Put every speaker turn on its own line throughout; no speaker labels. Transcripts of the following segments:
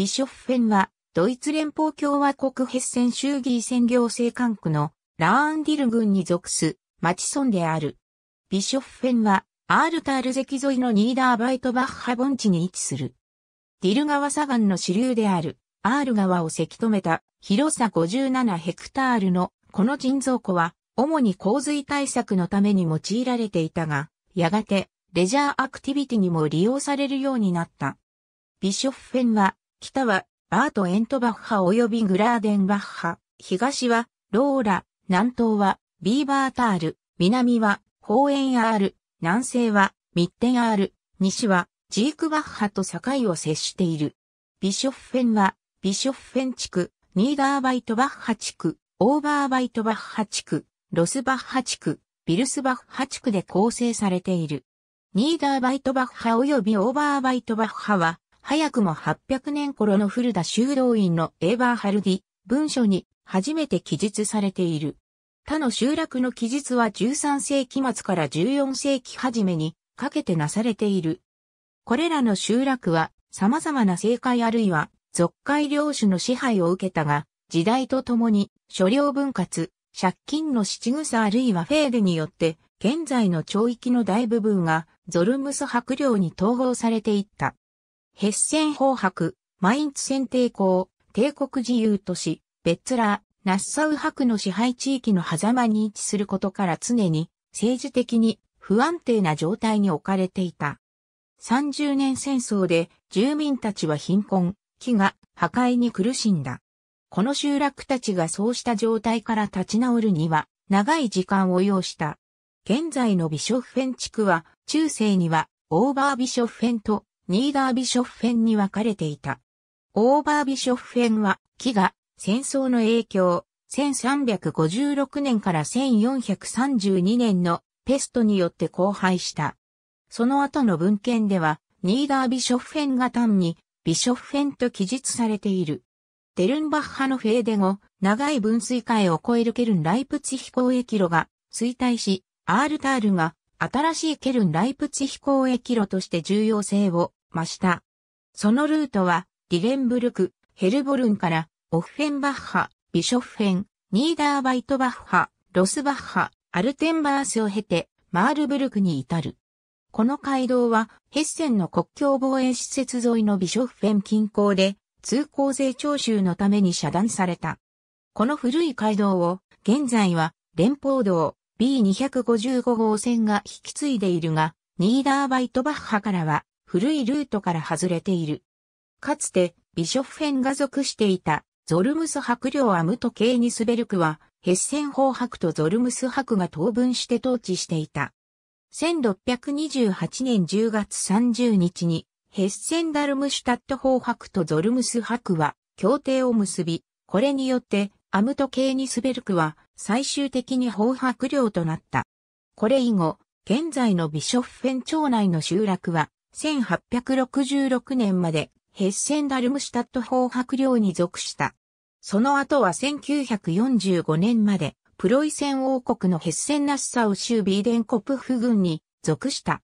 ビショッフェンは、ドイツ連邦共和国ヘッセン州議選行政管区のラーンディル郡に属す町村である。ビショッフェンは、アールタール関沿いのニーダーバイトバッハ盆地に位置する。ディル川左岸の支流である、アール川をせき止めた広さ57ヘクタールのこの人造湖は、主に洪水対策のために用いられていたが、やがてレジャーアクティビティにも利用されるようになった。ビショッフェンは北はバート・エントバッハ及びグラーデンバッハ、東はローラ、南東はビーバータール、南はホーエンアール、南西はミッテンアール、西はジークバッハと境を接している。ビショッフェンはビショッフェン地区、ニーダーバイトバッハ地区、オーバーバイトバッハ地区、ロスバッハ地区、ビルスバッハ地区で構成されている。ニーダーバイトバッハ及びオーバーバイトバッハは、早くも800年頃の古田修道院のエーバーハルディ文書に初めて記述されている。他の集落の記述は13世紀末から14世紀初めにかけてなされている。これらの集落は様々な政界あるいは俗界領主の支配を受けたが、時代とともに所領分割、借金の七草あるいはフェーデによって現在の町域の大部分がゾルムス白領に統合されていった。ヘッセン法白、マインツン帝国、帝国自由都市、ベッツラー、ナッサウ博の支配地域の狭間に位置することから常に政治的に不安定な状態に置かれていた。30年戦争で住民たちは貧困、飢餓、破壊に苦しんだ。この集落たちがそうした状態から立ち直るには長い時間を要した。現在のビショフフェン地区は中世にはオーバービショフフェンとニーダービショッフェンに分かれていた。オーバービショッフェンは、木が戦争の影響、1356年から1432年のペストによって荒廃した。その後の文献では、ニーダービショッフェンが単に、ビショッフェンと記述されている。デルンバッハのフェーデ後、長い分水海を超えるケルン・ライプツ飛行駅路が衰退し、アールタールが新しいケルン・ライプツ飛行駅路として重要性を増した。そのルートは、ディレンブルク、ヘルボルンから、オフフェンバッハ、ビショフフェン、ニーダーバイトバッハ、ロスバッハ、アルテンバースを経て、マールブルクに至る。この街道は、ヘッセンの国境防衛施設沿いのビショフフェン近郊で、通行税徴収のために遮断された。この古い街道を、現在は、連邦道 B255 号線が引き継いでいるが、ニーダーバイトバッハからは、古いルートから外れている。かつて、ビショフンが属していた、ゾルムス伯領アムトケーニスベルクは、ヘッセン法伯とゾルムス伯が当分して統治していた。1628年10月30日に、ヘッセンダルムシュタット法伯とゾルムス伯は協定を結び、これによってアムトケーニスベルクは最終的に法伯領となった。これ以後、現在のビショッフェン町内の集落は1866年までヘッセンダルムシュタット法白領に属した。その後は1945年までプロイセン王国のヘッセンナッサウ州ビーデンコプフ軍に属した。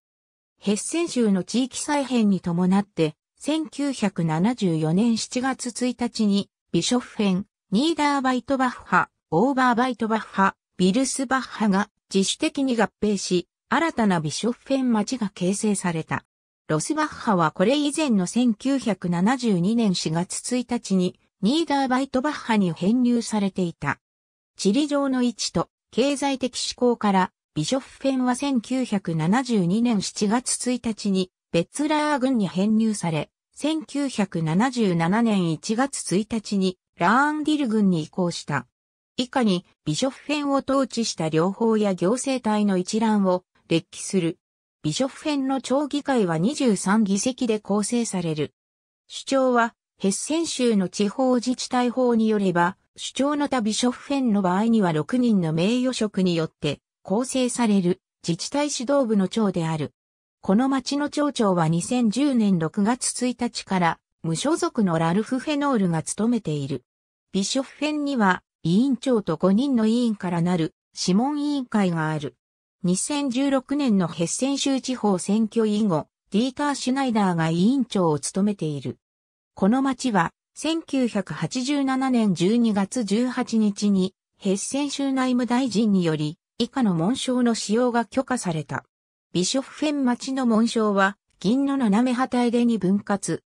ヘッセン州の地域再編に伴って、1974年7月1日に、ビショフ編、ニーダーバイトバッハ、オーバーバイトバッハ、ビルスバッハが自主的に合併し、新たなビショフ編町が形成された。ロスバッハはこれ以前の1972年4月1日にニーダーバイトバッハに編入されていた。地理上の位置と経済的思考からビショフフェンは1972年7月1日にベッツラー軍に編入され、1977年1月1日にラーンディル軍に移行した。以下にビショフフェンを統治した両方や行政体の一覧を列記するビショフ編の町議会は23議席で構成される。主張は、ヘッセン州の地方自治体法によれば、主張の他ビショフ編の場合には6人の名誉職によって構成される自治体指導部の長である。この町の町長は2010年6月1日から無所属のラルフ・フェノールが務めている。ビショフ編には委員長と5人の委員からなる諮問委員会がある。2016年のヘッセン州地方選挙以後、ディーター・シュナイダーが委員長を務めている。この町は、1987年12月18日に、ヘッセン州内務大臣により、以下の紋章の使用が許可された。ビショフフェン町の紋章は、銀の斜め端入れに分割。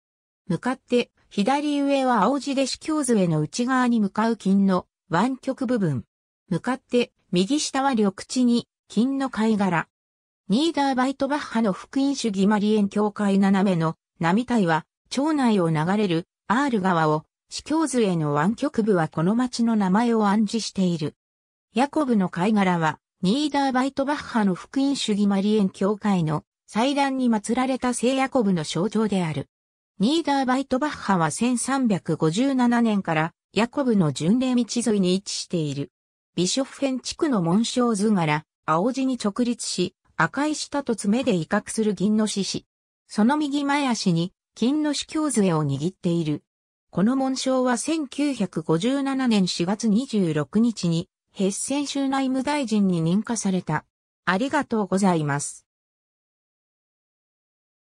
向かって、左上は青字で市境図への内側に向かう金の湾曲部分。向かって、右下は緑地に金の貝殻。ニーダーバイトバッハの福音主義マリエン教会斜めの並体は、町内を流れるアール川を、市教図への湾曲部はこの町の名前を暗示している。ヤコブの貝殻は、ニーダーバイトバッハの福音主義マリエン教会の祭壇に祀られた聖ヤコブの象徴である。ニーダーバイトバッハは1357年からヤコブの巡礼道沿いに位置している。ビショフェン地区の紋章図柄、青地に直立し、赤い舌と爪で威嚇する銀の獅子。その右前足に金の司教杖を握っている。この紋章は1957年4月26日に、ヘッセン州内務大臣に認可された。ありがとうございます。